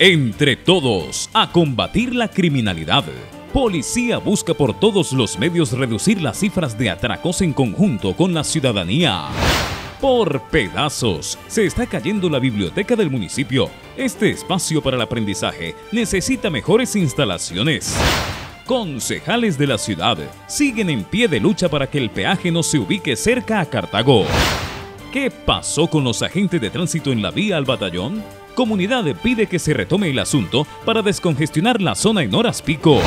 Entre todos, a combatir la criminalidad. Policía busca por todos los medios reducir las cifras de atracos en conjunto con la ciudadanía por pedazos. Se está cayendo la biblioteca del municipio. Este espacio para el aprendizaje necesita mejores instalaciones. Concejales de la ciudad siguen en pie de lucha para que el peaje no se ubique cerca a Cartago. ¿Qué pasó con los agentes de tránsito en la vía al batallón? Comunidad pide que se retome el asunto para descongestionar la zona en horas pico.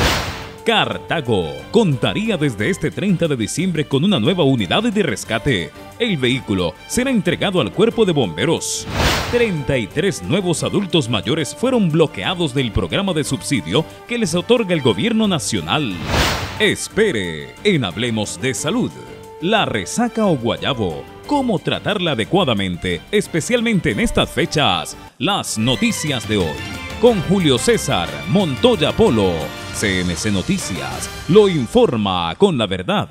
Cartago contaría desde este 30 de diciembre con una nueva unidad de rescate el vehículo será entregado al cuerpo de bomberos. 33 nuevos adultos mayores fueron bloqueados del programa de subsidio que les otorga el gobierno nacional. Espere, en Hablemos de Salud. La resaca o guayabo, cómo tratarla adecuadamente, especialmente en estas fechas. Las noticias de hoy. Con Julio César Montoya Polo, CNC Noticias, lo informa con la verdad.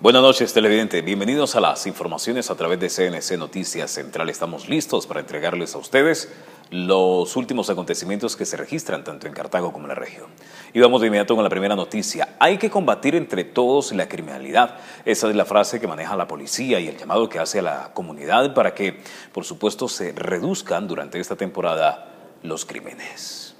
Buenas noches, televidente. Bienvenidos a las informaciones a través de CNC Noticias Central. Estamos listos para entregarles a ustedes los últimos acontecimientos que se registran tanto en Cartago como en la región. Y vamos de inmediato con la primera noticia. Hay que combatir entre todos la criminalidad. Esa es la frase que maneja la policía y el llamado que hace a la comunidad para que, por supuesto, se reduzcan durante esta temporada los crímenes.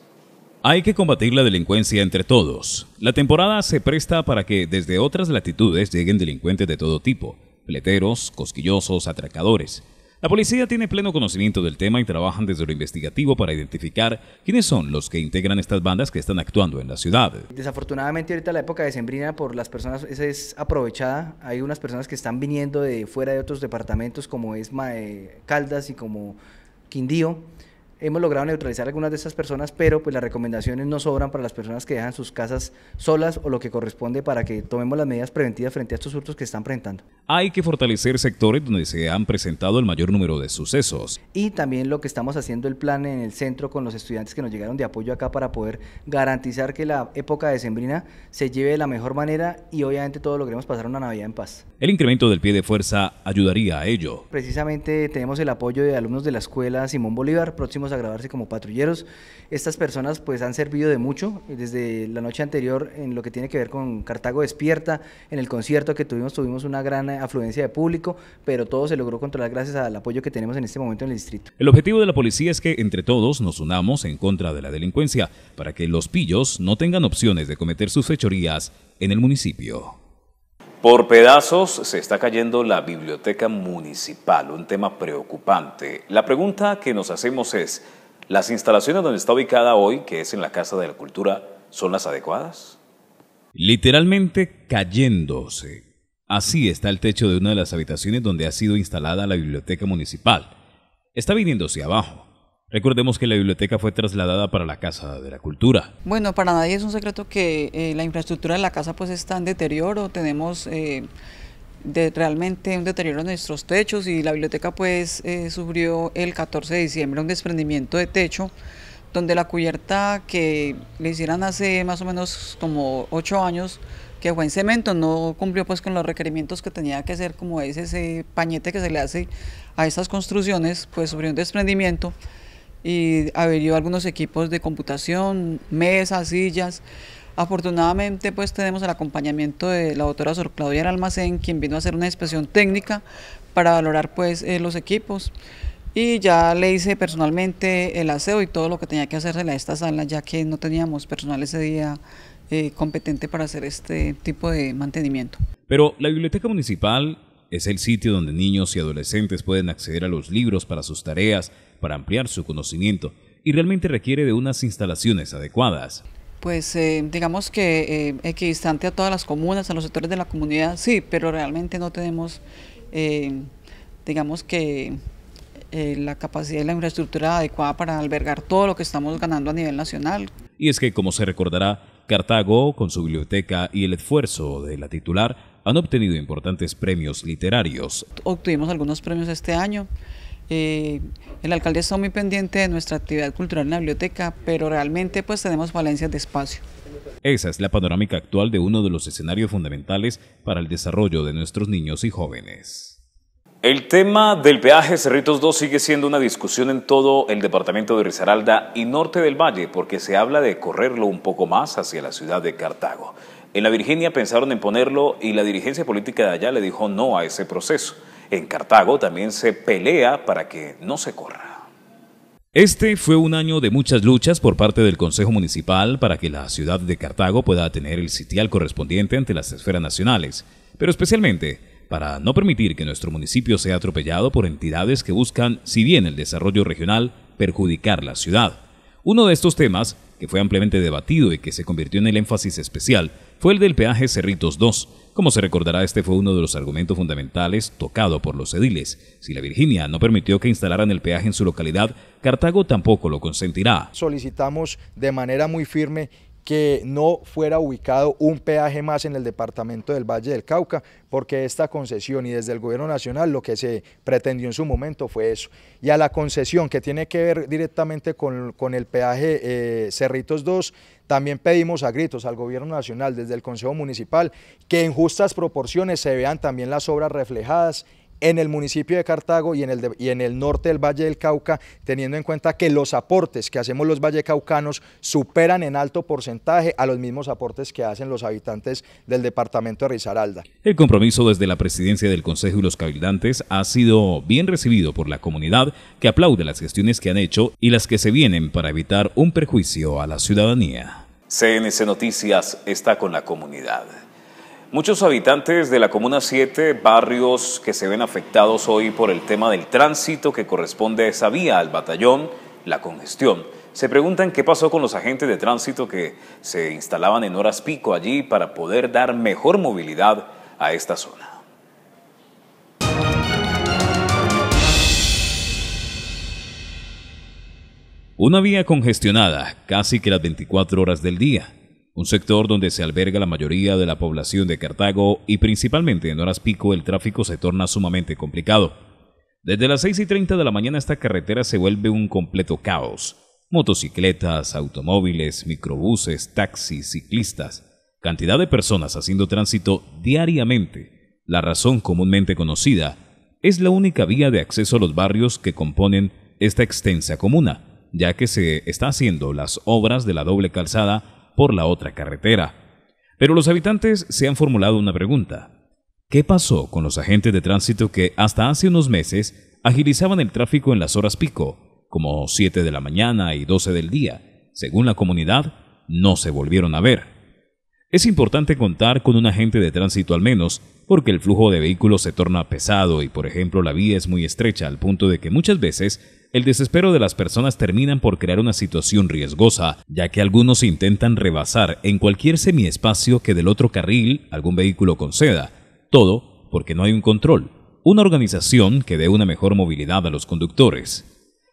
Hay que combatir la delincuencia entre todos. La temporada se presta para que desde otras latitudes lleguen delincuentes de todo tipo, pleteros, cosquillosos, atracadores. La policía tiene pleno conocimiento del tema y trabajan desde lo investigativo para identificar quiénes son los que integran estas bandas que están actuando en la ciudad. Desafortunadamente ahorita la época de Sembrina por las personas es aprovechada. Hay unas personas que están viniendo de fuera de otros departamentos como es Caldas y como Quindío hemos logrado neutralizar algunas de esas personas, pero pues las recomendaciones no sobran para las personas que dejan sus casas solas o lo que corresponde para que tomemos las medidas preventivas frente a estos hurtos que están presentando. Hay que fortalecer sectores donde se han presentado el mayor número de sucesos. Y también lo que estamos haciendo el plan en el centro con los estudiantes que nos llegaron de apoyo acá para poder garantizar que la época de decembrina se lleve de la mejor manera y obviamente todos logremos pasar una Navidad en paz. El incremento del pie de fuerza ayudaría a ello. Precisamente tenemos el apoyo de alumnos de la escuela Simón Bolívar, próximos a grabarse como patrulleros. Estas personas pues han servido de mucho desde la noche anterior en lo que tiene que ver con Cartago Despierta, en el concierto que tuvimos tuvimos una gran afluencia de público, pero todo se logró controlar gracias al apoyo que tenemos en este momento en el distrito. El objetivo de la policía es que entre todos nos unamos en contra de la delincuencia para que los pillos no tengan opciones de cometer sus fechorías en el municipio. Por pedazos se está cayendo la biblioteca municipal, un tema preocupante. La pregunta que nos hacemos es, ¿las instalaciones donde está ubicada hoy, que es en la Casa de la Cultura, son las adecuadas? Literalmente cayéndose. Así está el techo de una de las habitaciones donde ha sido instalada la biblioteca municipal. Está viniéndose abajo. Recordemos que la biblioteca fue trasladada para la Casa de la Cultura. Bueno, para nadie es un secreto que eh, la infraestructura de la casa pues está en deterioro, tenemos eh, realmente un deterioro en nuestros techos y la biblioteca pues eh, sufrió el 14 de diciembre un desprendimiento de techo donde la cubierta que le hicieron hace más o menos como 8 años que fue en cemento, no cumplió pues con los requerimientos que tenía que hacer como es ese pañete que se le hace a estas construcciones, pues sufrió un desprendimiento y averió algunos equipos de computación, mesas, sillas. Afortunadamente, pues tenemos el acompañamiento de la doctora Sor Claudia Almacén, quien vino a hacer una inspección técnica para valorar pues eh, los equipos. Y ya le hice personalmente el aseo y todo lo que tenía que hacerle en esta sala, ya que no teníamos personal ese día eh, competente para hacer este tipo de mantenimiento. Pero la biblioteca municipal es el sitio donde niños y adolescentes pueden acceder a los libros para sus tareas, para ampliar su conocimiento, y realmente requiere de unas instalaciones adecuadas. Pues eh, digamos que eh, equidistante a todas las comunas, a los sectores de la comunidad, sí, pero realmente no tenemos, eh, digamos que eh, la capacidad y la infraestructura adecuada para albergar todo lo que estamos ganando a nivel nacional. Y es que, como se recordará, Cartago, con su biblioteca y el esfuerzo de la titular, han obtenido importantes premios literarios. Obtuvimos algunos premios este año. Eh, el alcalde está muy pendiente de nuestra actividad cultural en la biblioteca, pero realmente pues tenemos valencias de espacio. Esa es la panorámica actual de uno de los escenarios fundamentales para el desarrollo de nuestros niños y jóvenes. El tema del peaje Cerritos 2 sigue siendo una discusión en todo el departamento de Risaralda y norte del Valle porque se habla de correrlo un poco más hacia la ciudad de Cartago. En la Virginia pensaron en ponerlo y la dirigencia política de allá le dijo no a ese proceso. En Cartago también se pelea para que no se corra. Este fue un año de muchas luchas por parte del Consejo Municipal para que la ciudad de Cartago pueda tener el sitial correspondiente ante las esferas nacionales, pero especialmente para no permitir que nuestro municipio sea atropellado por entidades que buscan, si bien el desarrollo regional, perjudicar la ciudad. Uno de estos temas, que fue ampliamente debatido y que se convirtió en el énfasis especial, fue el del peaje Cerritos 2. Como se recordará, este fue uno de los argumentos fundamentales tocado por los ediles. Si la Virginia no permitió que instalaran el peaje en su localidad, Cartago tampoco lo consentirá. Solicitamos de manera muy firme que no fuera ubicado un peaje más en el departamento del Valle del Cauca, porque esta concesión y desde el gobierno nacional lo que se pretendió en su momento fue eso. Y a la concesión que tiene que ver directamente con, el peaje eh, Cerritos 2, también pedimos a gritos al gobierno nacional desde el Consejo Municipal que en justas proporciones se vean también las obras reflejadas en el municipio de Cartago y en el, el norte del Valle del Cauca, teniendo en cuenta que los aportes que hacemos los vallecaucanos superan en alto porcentaje a los mismos aportes que hacen los habitantes del departamento de Risaralda. El compromiso desde la presidencia del Consejo y los cabildantes ha sido bien recibido por la comunidad que aplaude las gestiones que han hecho y las que se vienen para evitar un perjuicio a la ciudadanía. CNC Noticias está con la comunidad. Muchos habitantes de la Comuna 7, barrios que se ven afectados hoy por el tema del tránsito que corresponde a esa vía, al batallón, la congestión. Se preguntan qué pasó con los agentes de tránsito que se instalaban en horas pico allí para poder dar mejor movilidad a esta zona. Una vía congestionada casi que las 24 horas del día un sector donde se alberga la mayoría de la población de Cartago y principalmente en horas pico el tráfico se torna sumamente complicado. Desde las 6 y 30 de la mañana esta carretera se vuelve un completo caos. Motocicletas, automóviles, microbuses, taxis, ciclistas, cantidad de personas haciendo tránsito diariamente. La razón comúnmente conocida es la única vía de acceso a los barrios que componen esta extensa comuna, ya que se está haciendo las obras de la doble calzada por la otra carretera. Pero los habitantes se han formulado una pregunta. ¿Qué pasó con los agentes de tránsito que hasta hace unos meses agilizaban el tráfico en las horas pico, como 7 de la mañana y 12 del día? Según la comunidad, no se volvieron a ver. Es importante contar con un agente de tránsito al menos, porque el flujo de vehículos se torna pesado y, por ejemplo, la vía es muy estrecha al punto de que muchas veces el desespero de las personas terminan por crear una situación riesgosa, ya que algunos intentan rebasar en cualquier semiespacio que del otro carril algún vehículo conceda. Todo porque no hay un control, una organización que dé una mejor movilidad a los conductores.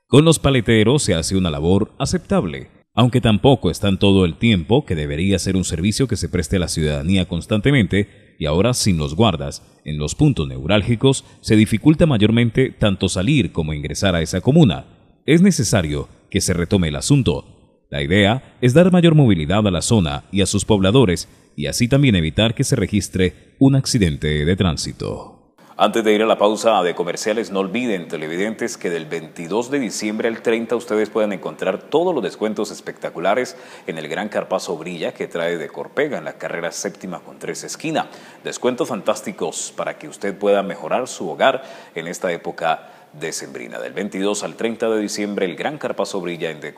Con los paleteros se hace una labor aceptable, aunque tampoco están todo el tiempo que debería ser un servicio que se preste a la ciudadanía constantemente, y ahora sin los guardas en los puntos neurálgicos, se dificulta mayormente tanto salir como ingresar a esa comuna. Es necesario que se retome el asunto. La idea es dar mayor movilidad a la zona y a sus pobladores y así también evitar que se registre un accidente de tránsito. Antes de ir a la pausa de comerciales, no olviden, televidentes, que del 22 de diciembre al 30 ustedes pueden encontrar todos los descuentos espectaculares en el Gran Carpazo Brilla que trae de en la carrera séptima con tres esquina. Descuentos fantásticos para que usted pueda mejorar su hogar en esta época decembrina. Del 22 al 30 de diciembre, el Gran Carpazo Brilla en de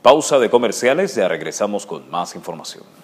Pausa de comerciales, ya regresamos con más información.